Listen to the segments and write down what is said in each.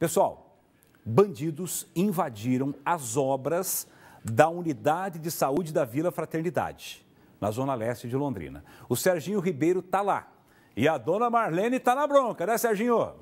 Pessoal, bandidos invadiram as obras da unidade de saúde da Vila Fraternidade, na zona leste de Londrina. O Serginho Ribeiro está lá e a dona Marlene está na bronca, né, Serginho?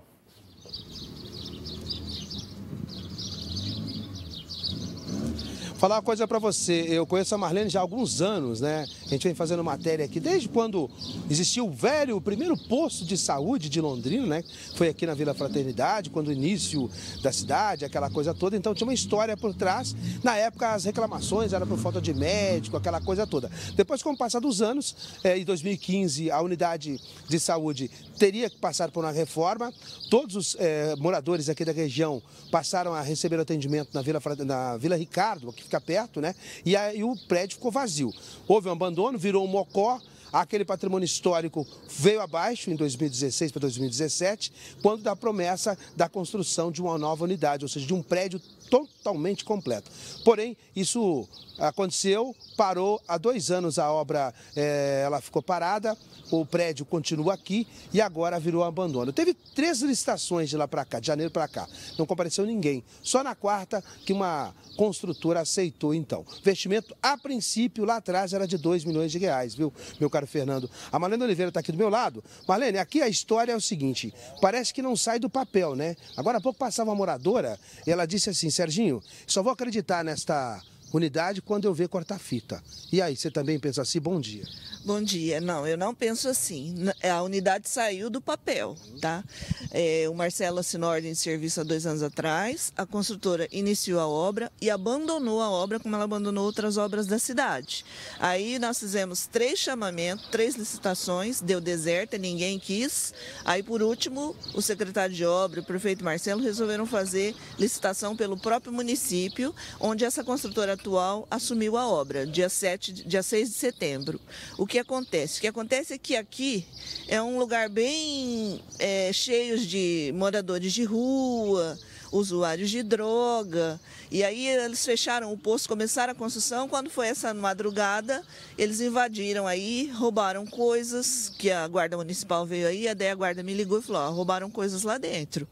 Falar uma coisa para você, eu conheço a Marlene já há alguns anos, né? A gente vem fazendo matéria aqui desde quando existiu o velho, o primeiro posto de saúde de Londrina, né? Foi aqui na Vila Fraternidade, quando o início da cidade, aquela coisa toda. Então tinha uma história por trás. Na época as reclamações eram por falta de médico, aquela coisa toda. Depois, com o passar dos anos, eh, em 2015, a unidade de saúde teria que passar por uma reforma. Todos os eh, moradores aqui da região passaram a receber atendimento na Vila, na Vila Ricardo, aqui fica perto, né? E aí o prédio ficou vazio. Houve um abandono, virou um mocó. Aquele patrimônio histórico veio abaixo em 2016 para 2017, quando da promessa da construção de uma nova unidade, ou seja, de um prédio totalmente completa. Porém, isso aconteceu, parou há dois anos a obra, é, ela ficou parada, o prédio continua aqui e agora virou abandono. Teve três licitações de lá para cá, de janeiro para cá. Não compareceu ninguém. Só na quarta que uma construtora aceitou então. O investimento, a princípio, lá atrás era de 2 milhões de reais, viu, meu caro Fernando? A Marlene Oliveira está aqui do meu lado. Marlene, aqui a história é o seguinte, parece que não sai do papel, né? Agora há pouco passava uma moradora e ela disse assim, Serginho, só vou acreditar nesta unidade quando eu ver cortar fita E aí, você também pensa assim? Bom dia. Bom dia. Não, eu não penso assim. É, a unidade saiu do papel, tá? É, o Marcelo assinou a ordem de serviço há dois anos atrás, a construtora iniciou a obra e abandonou a obra como ela abandonou outras obras da cidade. Aí nós fizemos três chamamentos, três licitações, deu deserta, ninguém quis. Aí, por último, o secretário de obra, o prefeito Marcelo, resolveram fazer licitação pelo próprio município, onde essa construtora assumiu a obra, dia, 7, dia 6 de setembro. O que acontece? O que acontece é que aqui é um lugar bem é, cheio de moradores de rua, usuários de droga. E aí eles fecharam o posto, começaram a construção. Quando foi essa madrugada, eles invadiram aí, roubaram coisas, que a guarda municipal veio aí, a daí a guarda me ligou e falou, ó, roubaram coisas lá dentro.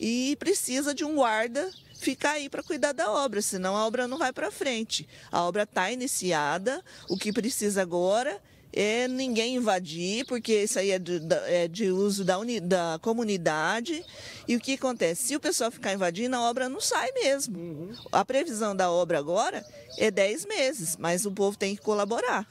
E precisa de um guarda ficar aí para cuidar da obra, senão a obra não vai para frente. A obra está iniciada, o que precisa agora é ninguém invadir, porque isso aí é de, é de uso da, uni, da, comunidade. E o que acontece? Se o pessoal ficar invadindo, a obra não sai mesmo. Uhum. A previsão da obra agora é 10 meses, mas o povo tem que colaborar.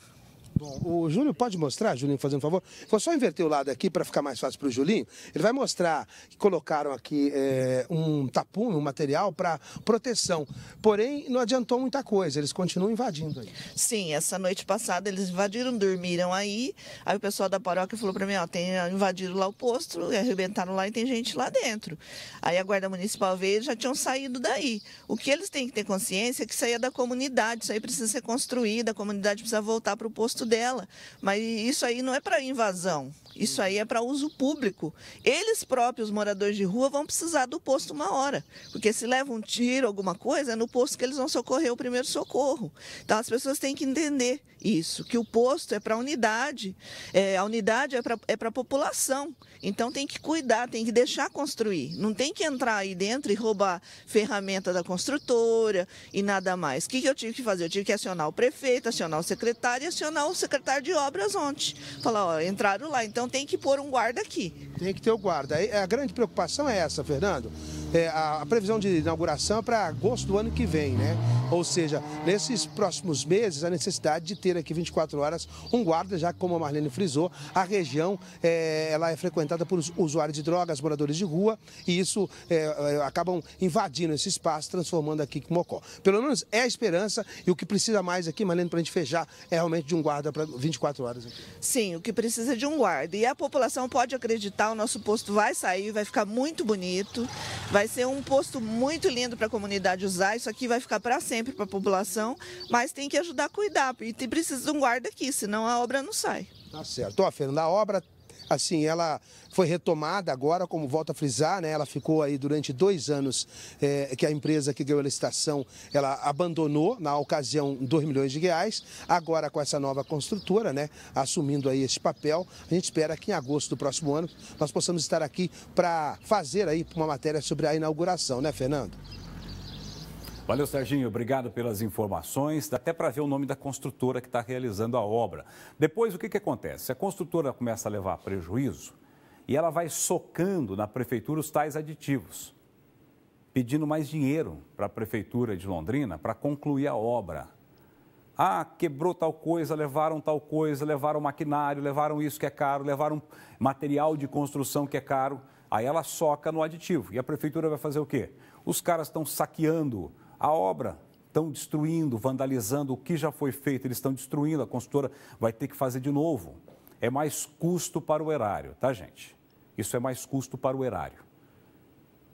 Bom, o Júlio pode mostrar, Julinho, fazendo um favor? Vou só inverter o lado aqui para ficar mais fácil para o Julinho. Ele vai mostrar que colocaram aqui é, um tapume, um material para proteção. Porém, não adiantou muita coisa, eles continuam invadindo aí. Sim, essa noite passada eles invadiram, dormiram aí. Aí o pessoal da paróquia falou para mim, ó, tem ah, invadido lá o posto, arrebentaram lá e tem gente lá dentro. Aí a guarda municipal veio e já tinham saído daí. O que eles têm que ter consciência é que isso aí é da comunidade, isso aí precisa ser construído, a comunidade precisa voltar para o posto dela. Mas isso aí não é para invasão. Isso aí é para uso público. Eles próprios, moradores de rua, vão precisar do posto uma hora. Porque se leva um tiro, alguma coisa, é no posto que eles vão socorrer o primeiro socorro. Então as pessoas têm que entender isso, que o posto é para a unidade, é, a unidade é para é a população. Então tem que cuidar, tem que deixar construir. Não tem que entrar aí dentro e roubar ferramenta da construtora e nada mais. O que, que eu tive que fazer? Eu tive que acionar o prefeito, acionar o secretário e acionar o secretário de obras ontem. Falar, ó, entraram lá, então então tem que pôr um guarda aqui. Tem que ter o guarda. A grande preocupação é essa, Fernando. É, a, a previsão de inauguração é para agosto do ano que vem, né? Ou seja, nesses próximos meses, a necessidade de ter aqui 24 horas um guarda, já como a Marlene frisou, a região é, ela é frequentada por usuários de drogas, moradores de rua, e isso é, acabam invadindo esse espaço, transformando aqui Mocó. Pelo menos é a esperança e o que precisa mais aqui, Marlene, para a gente fechar, é realmente de um guarda para 24 horas. Sim, o que precisa é de um guarda. E a população pode acreditar, o nosso posto vai sair, vai ficar muito bonito, vai ser um posto muito lindo para a comunidade usar, isso aqui vai ficar para sempre sempre para a população, mas tem que ajudar a cuidar, e precisa de um guarda aqui, senão a obra não sai. Tá certo. Ó, Fernando, a obra assim, ela foi retomada agora, como volta a frisar, né? Ela ficou aí durante dois anos é, que a empresa que ganhou a licitação, ela abandonou, na ocasião, 2 milhões de reais. Agora, com essa nova construtora, né? Assumindo aí esse papel, a gente espera que em agosto do próximo ano nós possamos estar aqui para fazer aí uma matéria sobre a inauguração, né, Fernando? Valeu, Serginho. Obrigado pelas informações. Dá até para ver o nome da construtora que está realizando a obra. Depois, o que, que acontece? A construtora começa a levar prejuízo e ela vai socando na prefeitura os tais aditivos, pedindo mais dinheiro para a prefeitura de Londrina para concluir a obra. Ah, quebrou tal coisa, levaram tal coisa, levaram maquinário, levaram isso que é caro, levaram material de construção que é caro. Aí ela soca no aditivo. E a prefeitura vai fazer o quê? Os caras estão saqueando a obra. Estão destruindo, vandalizando o que já foi feito, eles estão destruindo, a construtora vai ter que fazer de novo. É mais custo para o erário, tá, gente? Isso é mais custo para o erário.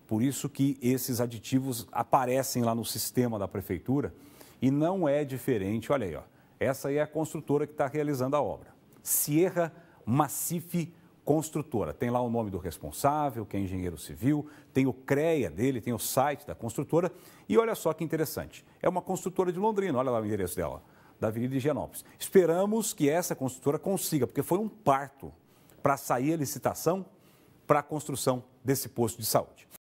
Por isso que esses aditivos aparecem lá no sistema da prefeitura e não é diferente. Olha aí, ó. essa aí é a construtora que está realizando a obra. Sierra Massif construtora. Tem lá o nome do responsável, que é engenheiro civil, tem o CREA dele, tem o site da construtora. E olha só que interessante: é uma construtora de Londrina, olha lá o endereço dela, da Avenida Higienópolis. Esperamos que essa construtora consiga, porque foi um parto para sair a licitação para a construção desse posto de saúde.